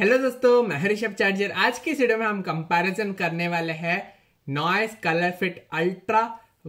hello दोस्तों मैं हरिशभ charger आज की वीडियो में हम कंपैरिजन करने वाले हैं Noise ColorFit Ultra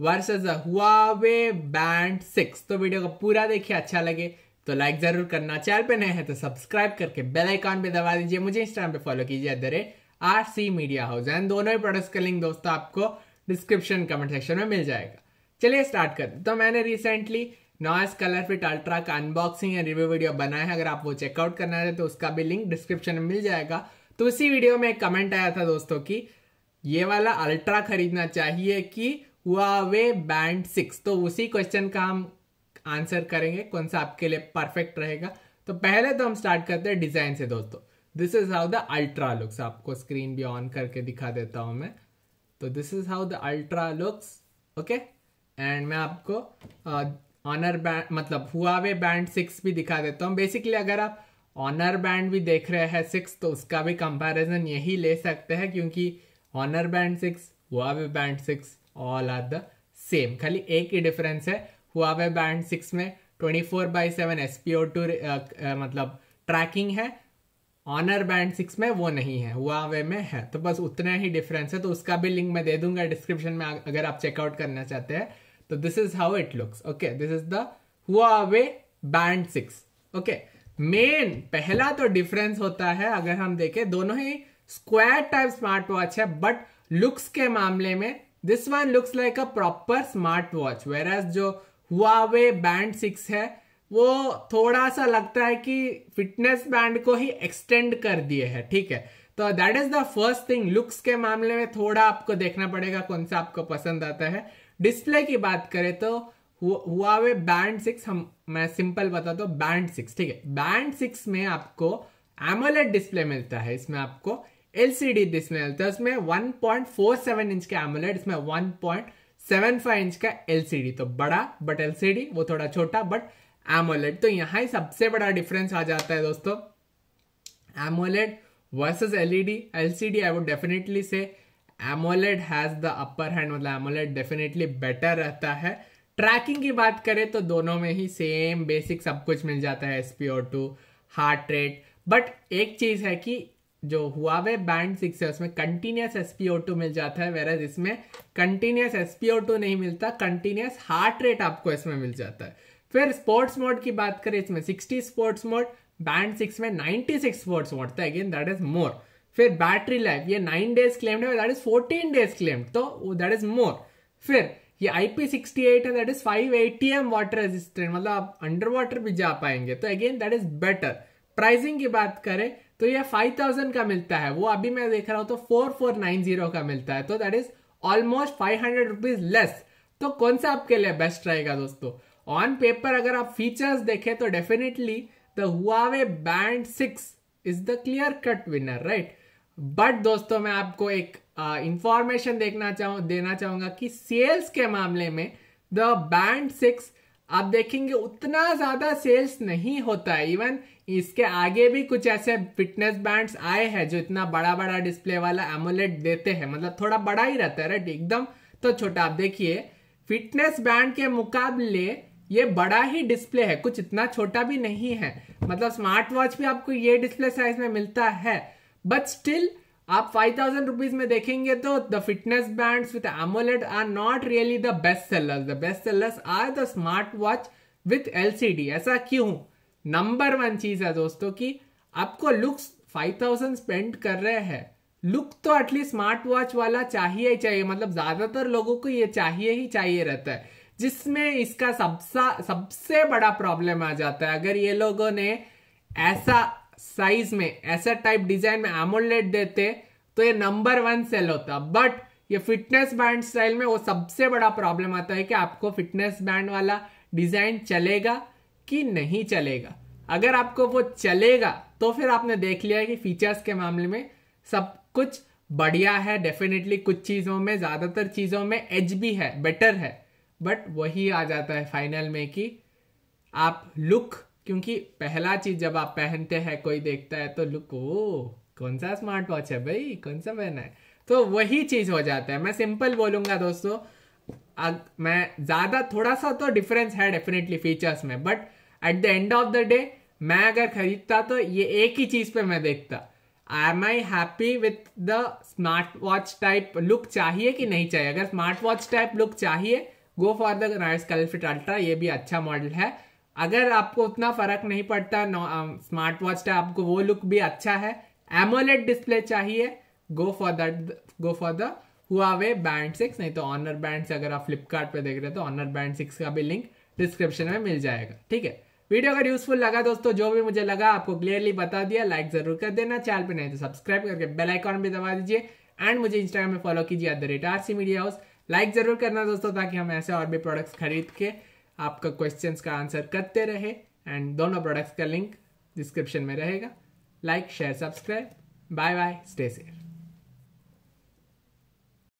versus Huawei band six तो वीडियो को पूरा देखिए अच्छा लगे तो लाइक जरूर करना चैनल पे नए हैं तो सब्सक्राइब करके बेल आइकॉन पे दबा दीजिए मुझे इंस्टाग्राम पे फॉलो कीजिए at the rate R C media house and दोनों ही प्रोडक्ट्स का लिंक दोस्तों आपको डिस्क्रिप्शन कमेंट सेक्शन में मिल जाएगा चलिए स्टार्ट कर तो मैंने recently Noise ColorFit Ultra का अनबॉक्सिंग या रिव्यू वीडियो बनाया है अगर आप वो चेकआउट करना चाहते तो उसका भी लिंक डिस्क्रिप्शन में मिल जाएगा तो इसी वीडियो में एक कमेंट आया था दोस्तों की ये वाला अल्ट्रा खरीदना चाहिए कि वे बैंड सिक्स तो उसी क्वेश्चन का हम आंसर करेंगे कौन सा आपके लिए परफेक्ट रहेगा तो पहले तो हम स्टार्ट करते हैं डिजाइन से दोस्तों this is how the Ultra looks आपको स्क्रीन भी ऑन करके दिखा देता हूं मैं तो this is how the Ultra looks okay and मैं आपको uh, ऑनर बैंड मतलब हुआवे बैंड सिक्स भी दिखा देता हूँ बेसिकली अगर आप ऑनर बैंड भी देख रहे हैं सिक्स तो उसका भी कंपैरिजन यही ले सकते हैं क्योंकि Honor band six Huawei band six all are the same खाली एक ही डिफरेंस है हुआवे बैंड सिक्स में twenty four by seven S P O two मतलब ट्रैकिंग है ऑनर बैंड सिक्स में वो नहीं है हुआ वे में है तो बस उतना ही डिफरेंस है तो उसका भी लिंक मैं दे दूंगा डिस्क्रिप्शन में अगर आप चेकआउट करना चाहते हैं तो this is how it looks okay this is the Huawei band six okay main पहला तो डिफरेंस होता है अगर हम देखें दोनों ही स्क्वायर टाइप स्मार्ट वॉच है बट लुक्स के मामले में this one looks like a proper smart watch whereas जो हुआ वे बैंड सिक्स है वो थोड़ा सा लगता है कि फिटनेस बैंड को ही एक्सटेंड कर दिए है ठीक है तो that is the first thing looks के मामले में थोड़ा आपको देखना पड़ेगा कौन सा आपको पसंद आता है डिस्प्ले की बात करें तो हुआ वे बैंड सिक्स हम मैं सिंपल बताता दो बैंड सिक्स ठीक है बैंड सिक्स में आपको एमोलेट डिस्प्ले मिलता है इसमें आपको एलसीडी डिस्प्ले मिलता है उसमें 1.47 इंच का एमोलेट इसमें 1.75 इंच का एलसीडी तो बड़ा बट एलसीडी वो थोड़ा छोटा बट एमोलेट तो यहाँ ही सबसे बड़ा डिफरेंस आ जाता है दोस्तों AMOLED versus LED LCD I would definitely say AMOLED has the upper hand मतलब एमोलेड डेफिनेटली बेटर रहता है ट्रैकिंग की बात करें तो दोनों में ही सेम बेसिक सब कुछ मिल जाता है SPO O two heart rate but एक चीज़ है कि जो हुआ वे बैंड सिक्स है उसमें कंटिन्यूस एसपीओ ओ टू मिल जाता है वेर इसमें कंटिन्यूस एसपीओ ओ टू नहीं मिलता कंटिन्यूस हार्ट रेट आपको इसमें मिल जाता है फिर स्पोर्ट्स मोड की बात करें इसमें sixty sports mode band six में नाइनटी सिक्स स्पोर्ट्स मोड था अगेन दैट इज मोर फिर बैटरी लाइफ ये नाइन डेज क्लेम्ड है that is fourteen days claimed तो दैट इज मोर फिर ये आई पी सिक्सटी एट है that is five A T M water resistant मतलब आप अंडर वाटर भी जा पाएंगे तो again that is better pricing की बात करें तो ये फाइव थाउजेंड का मिलता है वो अभी मैं देख रहा हूँ तो फोर फोर नाइन जीरो का मिलता है तो that is almost five hundred rupees less तो कौन सा आपके लिए बेस्ट रहेगा दोस्तों ऑन पेपर अगर आप फीचर्स देखें तो definitely the Huawei band six is the clear cut winner right but दोस्तों मैं आपको एक इंफॉर्मेशन देखना चाहूँ देना चाहूँगा कि सेल्स के मामले में द बैंड सिक्स आप देखेंगे उतना ज़्यादा सेल्स नहीं होता है इवन इसके आगे भी कुछ ऐसे फिटनेस बैंड्स आए हैं जो इतना बड़ा बड़ा डिस्प्ले वाला एमोलेट देते हैं मतलब थोड़ा बड़ा ही रहता है राइट एकदम तो छोटा आप देखिए फिटनेस बैंड के मुकाबले ये बड़ा ही डिस्प्ले है कुछ इतना छोटा भी नहीं है मतलब स्मार्ट वॉच भी आपको ये डिस्प्ले साइज में मिलता है बट स्टिल आप फाइव थाउजेंड रुपीज में देखेंगे तो the fitness band with AMOLED are not really the best sellers the best sellers are the smart watch with LCD ऐसा क्यों नंबर वन चीज है दोस्तों की आपको लुक्स फाइव थाउजेंड स्पेंड कर रहे हैं लुक तो एटलीस्ट स्मार्ट वॉच वाला चाहिए ही चाहिए मतलब ज्यादातर लोगों को ये चाहिए ही चाहिए रहता है जिसमें इसका सबसे सबसे बड़ा प्रॉब्लम आ जाता है अगर ये लोगों ने ऐसा साइज में ऐसा टाइप डिजाइन में एमोलेट देते तो ये नंबर वन सेल होता बट ये फिटनेस बैंड स्टाइल में वो सबसे बड़ा प्रॉब्लम आता है कि आपको फिटनेस बैंड वाला डिजाइन चलेगा कि नहीं चलेगा अगर आपको वो चलेगा तो फिर आपने देख लिया है कि फीचर्स के मामले में सब कुछ बढ़िया है डेफिनेटली कुछ चीज़ों में ज़्यादातर चीज़ों में एज भी है बेटर है बट वही आ जाता है फाइनल में कि आप लुक क्योंकि पहला चीज जब आप पहनते हैं कोई देखता है तो लुक ओ कौन सा स्मार्ट वॉच है भाई कौन सा पहना है तो वही चीज हो जाता है मैं सिंपल बोलूंगा दोस्तों अग, मैं ज्यादा थोड़ा सा तो डिफरेंस है डेफिनेटली फीचर्स में but at the end of the day मैं अगर खरीदता तो ये एक ही चीज पे मैं देखता I am I happy with the smart watch type look चाहिए कि नहीं चाहिए अगर स्मार्ट वॉच टाइप लुक चाहिए go for the Noise ColorFit Ultra ये भी अच्छा मॉडल है अगर आपको उतना फर्क नहीं पड़ता स्मार्ट वॉच um, का आपको वो लुक भी अच्छा है एमोलेट डिस्प्ले चाहिए go for that go for the Huawei band six नहीं तो ऑनर बैंड से अगर आप फ्लिपकार्ट देख रहे हो तो ऑनर बैंड सिक्स का भी लिंक डिस्क्रिप्शन में मिल जाएगा ठीक है वीडियो अगर यूजफुल लगा दोस्तों जो भी मुझे लगा आपको क्लियरली बता दिया लाइक जरूर कर देना चैनल पे नहीं तो सब्सक्राइब करके बेल आइकॉन भी दबा दीजिए एंड मुझे इंस्टाग्राम में फॉलो कीजिए at the rate RC C media house like जरूर करना दोस्तों ताकि हम ऐसे और भी प्रोडक्ट्स खरीद के आपका क्वेश्चंस का आंसर करते रहे एंड दोनों प्रोडक्ट्स का लिंक डिस्क्रिप्शन में रहेगा like share subscribe bye bye stay safe